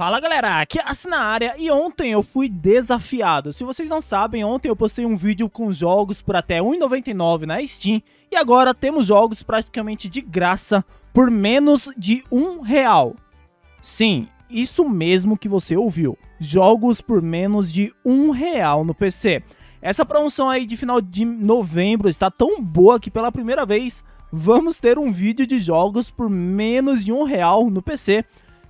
Fala galera, aqui é a na área e ontem eu fui desafiado. Se vocês não sabem, ontem eu postei um vídeo com jogos por até R$1,99 na Steam e agora temos jogos praticamente de graça por menos de um real. Sim, isso mesmo que você ouviu, jogos por menos de um real no PC. Essa promoção aí de final de novembro está tão boa que pela primeira vez vamos ter um vídeo de jogos por menos de um real no PC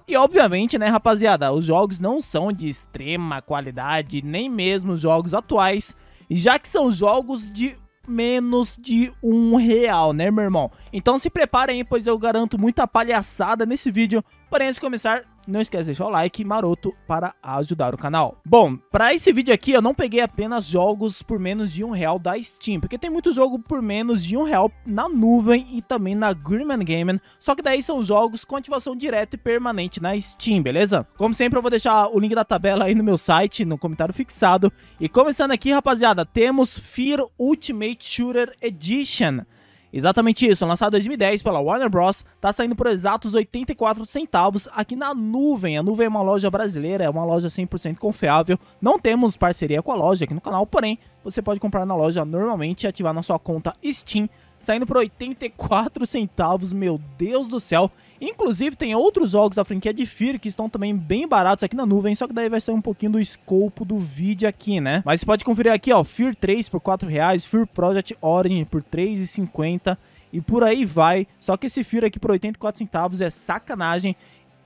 e obviamente, né, rapaziada, os jogos não são de extrema qualidade, nem mesmo os jogos atuais, já que são jogos de menos de um real, né, meu irmão? Então se preparem pois eu garanto muita palhaçada nesse vídeo. Porém, antes de começar, não esquece de deixar o like maroto para ajudar o canal. Bom, para esse vídeo aqui eu não peguei apenas jogos por menos de um real da Steam, porque tem muito jogo por menos de um real na nuvem e também na Grimman Gaming, só que daí são jogos com ativação direta e permanente na Steam, beleza? Como sempre eu vou deixar o link da tabela aí no meu site, no comentário fixado. E começando aqui, rapaziada, temos Fear Ultimate Shooter Edition. Exatamente isso, lançado em 2010 pela Warner Bros, está saindo por exatos 84 centavos aqui na Nuvem. A Nuvem é uma loja brasileira, é uma loja 100% confiável. Não temos parceria com a loja aqui no canal, porém, você pode comprar na loja normalmente e ativar na sua conta Steam saindo por 84 centavos, meu Deus do céu. Inclusive tem outros jogos da franquia de Fear que estão também bem baratos aqui na nuvem, só que daí vai sair um pouquinho do escopo do vídeo aqui, né? Mas você pode conferir aqui, ó, Fear 3 por 4 reais, Fear Project Origin por 3,50 e por aí vai. Só que esse Fear aqui por 84 centavos é sacanagem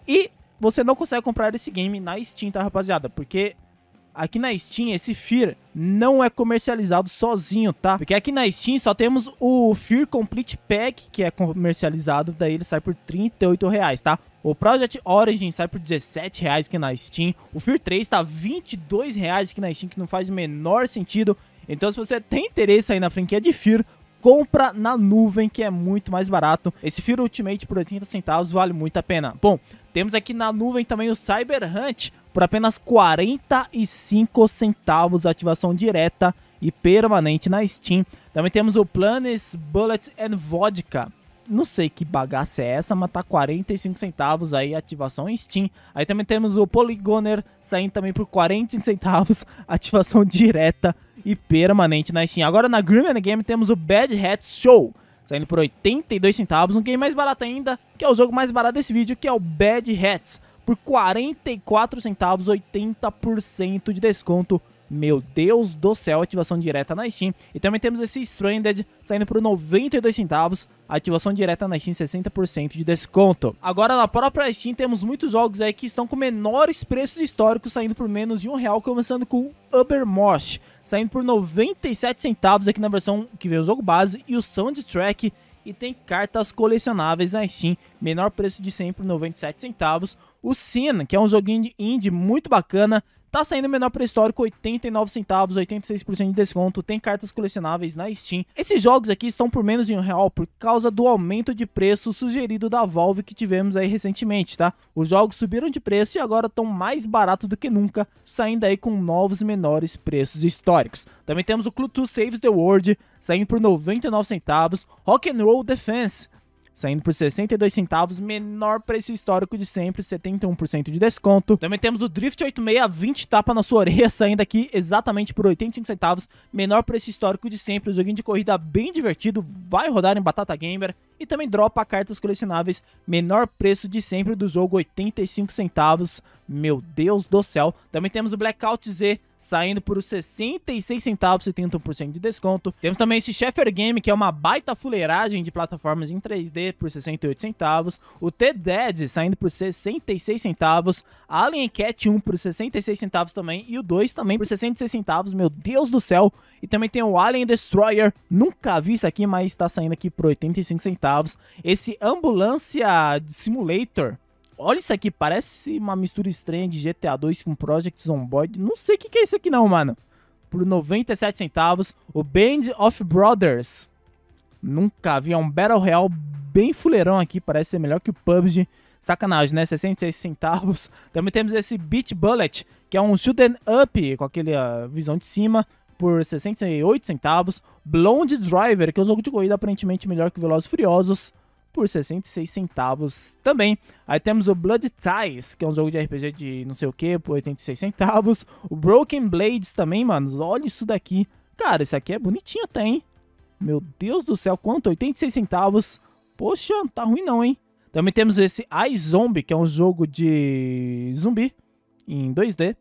e você não consegue comprar esse game na Steam, tá, rapaziada? Porque aqui na Steam, esse Fear não é comercializado sozinho, tá? Porque aqui na Steam só temos o Fear Complete Pack, que é comercializado, daí ele sai por 38 reais, tá? O Project Origin sai por 17 reais aqui na Steam. O Fear 3 tá 22 reais aqui na Steam, que não faz o menor sentido. Então se você tem interesse aí na franquia de Fear, compra na nuvem, que é muito mais barato. Esse Firo Ultimate por 80 centavos vale muito a pena. Bom, temos aqui na nuvem também o Cyber Hunt por apenas 45 centavos, ativação direta e permanente na Steam. Também temos o Planes Bullets and Vodka não sei que bagaça é essa, mas tá 45 centavos aí ativação Steam. Aí também temos o Polygoner saindo também por 45 centavos, ativação direta e permanente na Steam. Agora na Grimman Game temos o Bad Hat Show, saindo por 82 centavos, um game mais barato ainda, que é o jogo mais barato desse vídeo, que é o Bad Hats, por 44 centavos, 80% de desconto meu Deus do céu, ativação direta na Steam. E também temos esse Stranded saindo por 92 centavos, ativação direta na Steam 60% de desconto. Agora na própria Steam temos muitos jogos aí que estão com menores preços históricos saindo por menos de um real, começando com Ubermosh, saindo por 97 centavos aqui na versão que vem o jogo base e o soundtrack e tem cartas colecionáveis na Steam, menor preço de sempre, 97 centavos. O Sin, que é um joguinho indie muito bacana, Tá saindo menor preço histórico, 89 centavos, 86% de desconto, tem cartas colecionáveis na Steam. Esses jogos aqui estão por menos de um real por causa do aumento de preço sugerido da Valve que tivemos aí recentemente, tá? Os jogos subiram de preço e agora estão mais barato do que nunca, saindo aí com novos menores preços históricos. Também temos o Clue 2 Saves the World, saindo por 99 centavos, Rock and Roll Defense, saindo por 62 centavos, menor preço histórico de sempre, 71% de desconto. Também temos o Drift 86, 20 tapa na sua orelha, saindo aqui exatamente por 85 centavos, menor preço histórico de sempre, um joguinho de corrida bem divertido, vai rodar em Batata Gamer e também dropa cartas colecionáveis, menor preço de sempre do jogo, 85 centavos. Meu Deus do céu. Também temos o Blackout Z saindo por 66 centavos, 71% de desconto. Temos também esse Sheffer Game, que é uma baita fuleiragem de plataformas em 3D por 68 centavos. O T-Dead saindo por 66 centavos. Alien Cat 1 por 66 centavos também. E o 2 também por 66 centavos, meu Deus do céu. E também tem o Alien Destroyer, nunca vi isso aqui, mas está saindo aqui por 85 centavos centavos. Esse Ambulância Simulator. Olha isso aqui, parece uma mistura estranha de GTA 2 com Project Zomboid. Não sei o que, que é isso aqui não, mano. Por 97 centavos. O Band of Brothers. Nunca vi. É um Battle Royale bem fuleirão aqui. Parece ser melhor que o PUBG. Sacanagem, né? 66 centavos. Também temos esse Beat Bullet, que é um shooting up com aquela ah, visão de cima por 68 centavos, Blonde Driver, que é um jogo de corrida aparentemente melhor que Velozes Furiosos, por 66 centavos também. Aí temos o Blood Ties, que é um jogo de RPG de não sei o que, por 86 centavos. O Broken Blades também, mano. Olha isso daqui. Cara, isso aqui é bonitinho até, hein? Meu Deus do céu, quanto? 86 centavos. Poxa, não tá ruim não, hein? Também temos esse iZombie, que é um jogo de zumbi em 2D,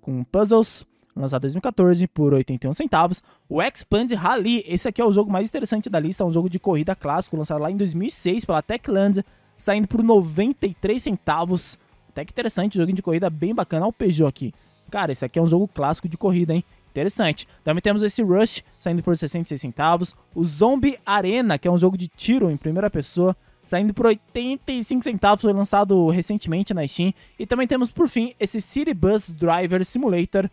com puzzles, lançado em 2014 por 81 centavos. O Expand Rally, esse aqui é o jogo mais interessante da lista, é um jogo de corrida clássico lançado lá em 2006 pela Techland, saindo por 93 centavos. Até que interessante, joguinho de corrida bem bacana. Olha o Peugeot aqui. Cara, esse aqui é um jogo clássico de corrida, hein? Interessante. Também temos esse Rush, saindo por 66 centavos. O Zombie Arena, que é um jogo de tiro em primeira pessoa, saindo por 85 centavos, foi lançado recentemente na Steam. E também temos, por fim, esse City Bus Driver Simulator,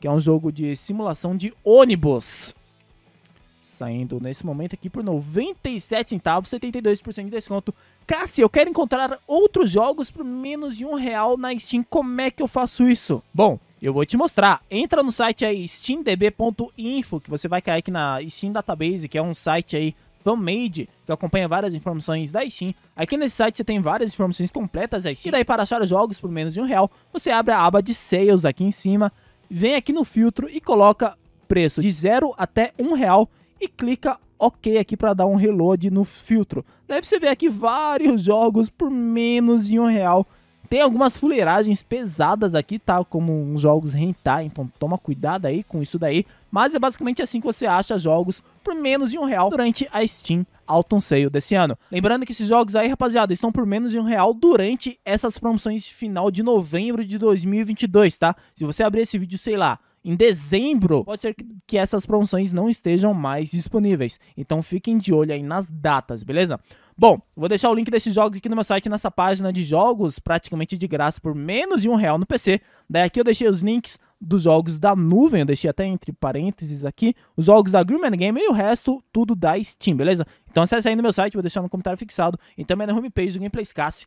que é um jogo de simulação de ônibus. Saindo nesse momento aqui por 97 centavos, 72% de desconto. Cassi, eu quero encontrar outros jogos por menos de um real na Steam. Como é que eu faço isso? Bom, eu vou te mostrar. Entra no site aí steamdb.info, que você vai cair aqui na Steam Database, que é um site aí fanmade, que acompanha várias informações da Steam. Aqui nesse site você tem várias informações completas da Steam. E daí para achar jogos por menos de um real, você abre a aba de Sales aqui em cima vem aqui no filtro e coloca preço de 0 até 1 um real e clica OK aqui para dar um reload no filtro. deve você ver aqui vários jogos por menos de um real. Tem algumas fuleiragens pesadas aqui, tá? Como uns jogos rentar, então toma cuidado aí com isso daí. Mas é basicamente assim que você acha jogos por menos de um real durante a Steam Autumn Sale desse ano. Lembrando que esses jogos aí, rapaziada, estão por menos de um real durante essas promoções final de novembro de 2022, tá? Se você abrir esse vídeo, sei lá, em dezembro, pode ser que essas promoções não estejam mais disponíveis. Então fiquem de olho aí nas datas, beleza? Bom, vou deixar o link desses jogos aqui no meu site, nessa página de jogos, praticamente de graça, por menos de um real no PC. Daí aqui eu deixei os links dos jogos da nuvem, eu deixei até entre parênteses aqui, os jogos da Greenman Game e o resto tudo da Steam, beleza? Então acesse aí no meu site, vou deixar no comentário fixado e também na homepage do escasse.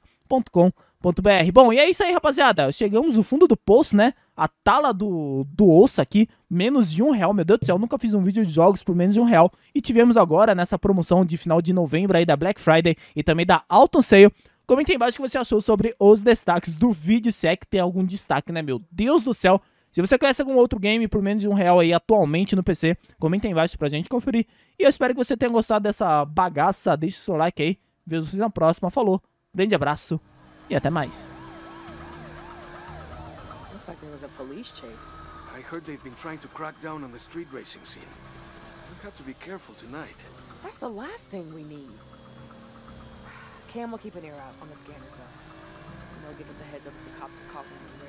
Bom, e é isso aí, rapaziada. Chegamos no fundo do poço, né? A tala do, do osso aqui, menos de um real. Meu Deus do céu, nunca fiz um vídeo de jogos por menos de um real. E tivemos agora nessa promoção de final de novembro aí da Black Friday e também da Autumn Sale. Comenta aí embaixo o que você achou sobre os destaques do vídeo, se é que tem algum destaque, né? Meu Deus do céu. Se você conhece algum outro game por menos de um real aí atualmente no PC, comenta aí embaixo pra gente conferir. E eu espero que você tenha gostado dessa bagaça. Deixe o seu like aí. Vejo vocês na próxima. Falou! Grande abraço e até mais. I heard they've been trying to crack down on the street racing scene. We have to be careful tonight. That's the last thing we need. Cam will keep an ear out on the scanners, though. And they'll give us a heads up if the cops are caught